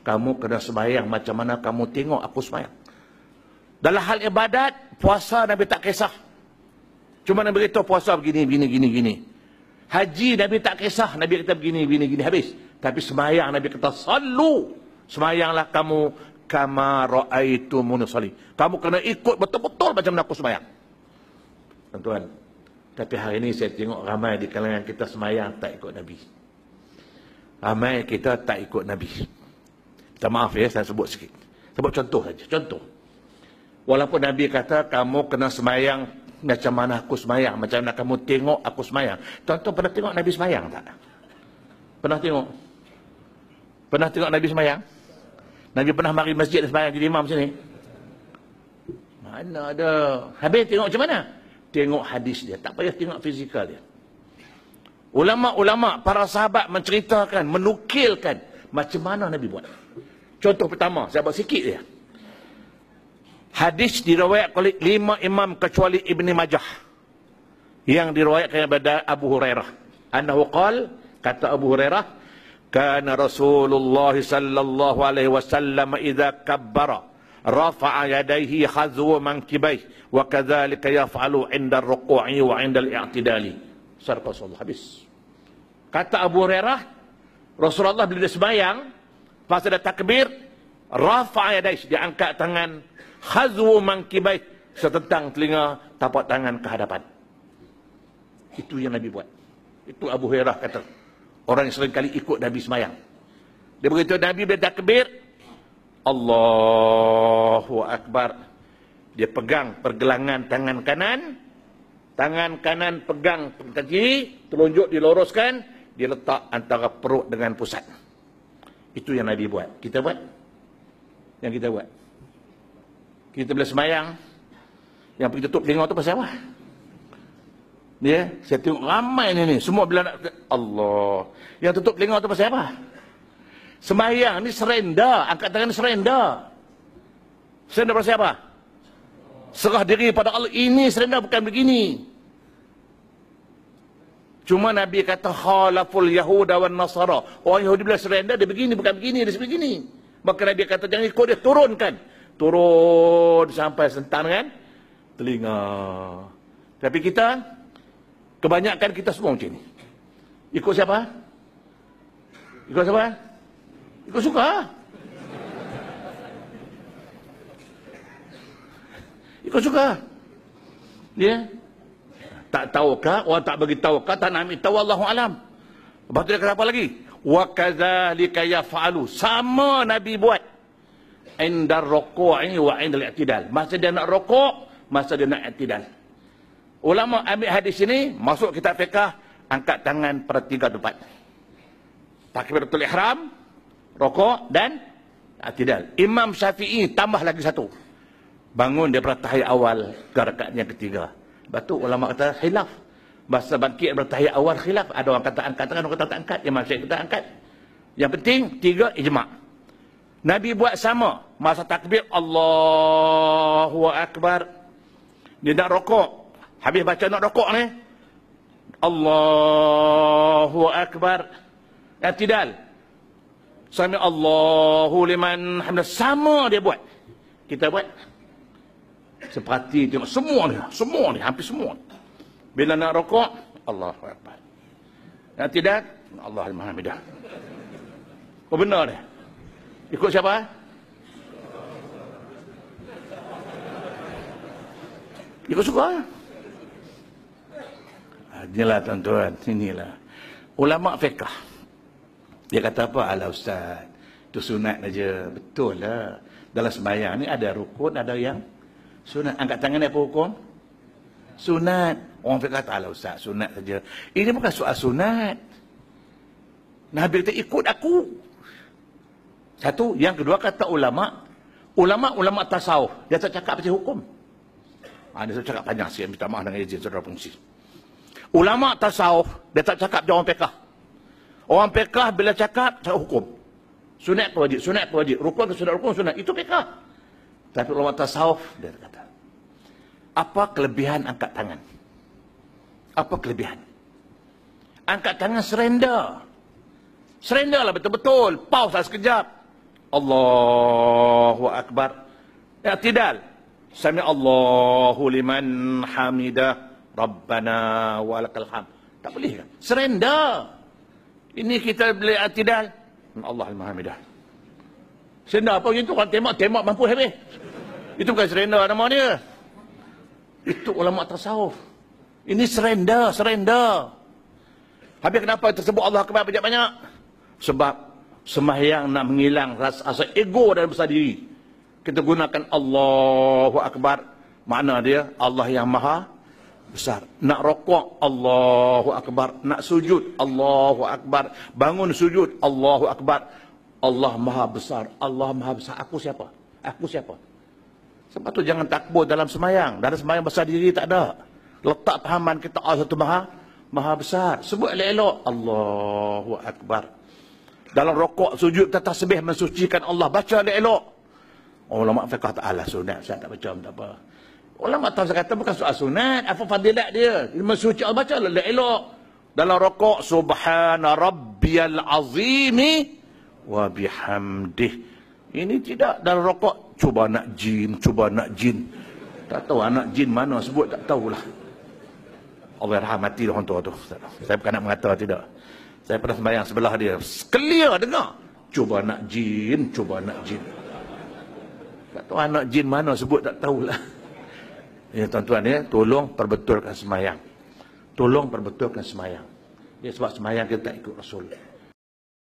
Kamu kena semayang macam mana kamu tengok aku semayang. Dalam hal ibadat, puasa Nabi tak kisah. Cuma Nabi beritahu puasa begini, begini, begini, begini. Haji Nabi tak kisah. Nabi kata begini, begini, begini. Habis. Tapi semayang Nabi kata, Salu. Semayanglah kamu. Kama ra'aitu munusali. Kamu kena ikut betul-betul macam mana aku semayang. Tuan-tuan. Tapi hari ini saya tengok ramai di kalangan kita semayang tak ikut Nabi. Ramai kita tak ikut Nabi. Minta maaf ya, saya sebut sikit. Sebut contoh saja, contoh. Walaupun Nabi kata, kamu kena semayang macam mana aku semayang. Macam mana kamu tengok aku semayang. Contoh pernah tengok Nabi semayang tak? Pernah tengok? Pernah tengok Nabi semayang? Nabi pernah mari masjid semayang jadi imam sini? Mana ada? Habis tengok macam mana? Tengok hadis dia. Tak payah tengok fizikal dia. Ulama-ulama, para sahabat menceritakan, menukilkan macam mana Nabi buat. Contoh pertama, saya buat sikit dia. Hadis diriwayat oleh lima imam kecuali Ibni Majah. Yang diriwayatkan kepada Abu Hurairah. Anahu qal, kata Abu Hurairah, Kana Rasulullah sallallahu alaihi wasallam idza kabbara rafa'a yadayhi khazu mankibai wa kadzalika yaf'alu 'inda ar-ruku'i wa 'inda al-i'tidali. Sarqa habis. Kata Abu Hurairah, Rasulullah bila dia sembahyang, Lepas ada takbir, rafa'a yadaih, dia angkat tangan, khazwu mangkibaih, setentang telinga, tapak tangan ke hadapan. Itu yang Nabi buat. Itu Abu Hurairah kata. Orang yang sering kali ikut Nabi semayang. Dia beritahu Nabi bila takbir, Allahu Akbar. Dia pegang pergelangan tangan kanan, tangan kanan pegang kaki, telunjuk diloroskan, dia letak antara perut dengan pusat. Itu yang Nabi buat. Kita buat. Yang kita buat. Kita boleh semayang. Yang pergi tutup telinga tu pasal apa? Ya, yeah. saya tengok ramai ni ni. Semua bila nak Allah. Yang tutup telinga tu pasal apa? Semayang ni serenda. Angkat tangan ni Serenda Serendah pasal apa? Serah diri pada Allah. Ini serenda bukan begini. Cuma Nabi kata khalaful Yahuda wan Nasara. Orang Yahudi bila surrender dia begini bukan begini dia begini. Maka Nabi kata jangan ikut dia turunkan. Turun sampai sentan kan telinga. Tapi kita kebanyakan kita semua macam ni. Ikut siapa? Ikut siapa? Ikut suka. Ikut suka. Ya. Yeah? tak tahu ke orang tak bagi tahu ke tak nak ambil tahu Allahu alam lepas tu dia kata apa lagi wa kadzalika yafalu sama nabi buat indar rukuk wa indal i'tidal masa dia nak rokok masa dia nak i'tidal ulama ambil hadis ini masuk kitab fiqh angkat tangan pada tiga tempat takbiratul ihram rokok dan i'tidal imam syafi'i tambah lagi satu bangun daripada tahiyat awal ke rakaat yang ketiga Batuk ulama kata khilaf. Bahasa bangkit bertahiyat awal khilaf. Ada orang kata angkat tangan, orang kata tak angkat. Yang masyarakat kita angkat. Yang penting, tiga, ijma' Nabi buat sama. Masa takbir, Allahu Akbar. Dia nak rokok. Habis baca nak rokok ni. Allahu Akbar. Atidal. Sami Allahu liman hamdan. Sama dia buat. Kita buat seperti tengok semua ni, semua ni, hampir semua. Ni. Bila nak rokok, Allah Akbar. Nak tidak, Allah Al-Mahamidah. Oh benar ni. Ikut siapa? Ikut suka. Inilah ah, tuan-tuan, inilah. Ulama' fiqah. Dia kata apa? Ala Ustaz, itu sunat saja. Betul lah. Dalam sembahyang ni ada rukun, ada yang Sunat. Angkat tangan apa hukum? Sunat. Orang fikir kata, ah, alah Ustaz, sunat saja. Eh, Ini bukan soal sunat. Nabi kata, ikut aku. Satu. Yang kedua kata ulama' Ulama-ulama' tasawuf. Dia tak cakap pasal hukum. Ha, dia tak cakap panjang sikit. Minta maaf dengan izin saudara fungsi. Ulama' tasawuf. Dia tak cakap pasal orang pekah. Orang pekah bila cakap, cakap hukum. Sunat ke sunat ke Rukun ke sunat, rukun sunat. Itu pekah. Tapi ulama tasawuf dia berkata, Apa kelebihan angkat tangan? Apa kelebihan? Angkat tangan serendah. Serendah lah betul-betul. Pause lah sekejap. Allahu Akbar. Ya tidal. Sama Allahu liman hamidah. Rabbana walakal ham. Tak boleh kan? Serendah. Ini kita boleh atidal. Allah al-Muhammadah. Senda apa macam tu orang tembak tembak mampu habis. Itu bukan serenda nama dia. Itu ulama tasawuf. Ini serenda, serenda. Habis kenapa tersebut Allah kebaik banyak-banyak? Sebab semahyang nak menghilang rasa asa ego dan besar diri. Kita gunakan Allahu Akbar. mana dia Allah yang maha besar. Nak rokok Allahu Akbar. Nak sujud Allahu Akbar. Bangun sujud Allahu Akbar. Allah Maha Besar. Allah Maha Besar. Aku siapa? Aku siapa? Sebab tu jangan takbur dalam semayang. Dalam semayang besar diri tak ada. Letak pahaman kita Allah satu maha. Maha besar. Sebut elok-elok. Allahu Akbar. Dalam rokok, sujud, tasbih mensucikan Allah. Baca elok-elok. Oh, ulama fiqah tak ala sunat. Saya tak baca tak apa. Ulama tahu saya kata bukan soal sunat. Apa fadilat dia? Mensuci Allah. Baca elok-elok. Dalam rokok, Subhana Rabbiyal Azimi wa bihamdih. Ini tidak dalam rokok. Cuba nak jin, cuba nak jin. Tak tahu anak jin mana sebut, tak tahulah. Allah rahmati orang tua tu. Saya bukan nak mengata tidak. Saya pernah sembahyang sebelah dia. Clear dengar. Cuba nak jin, cuba nak jin. Tak tahu anak jin mana sebut, tak tahulah. Ya tuan-tuan ya, tolong perbetulkan semayang. Tolong perbetulkan semayang. Ya sebab semayang kita tak ikut Rasul.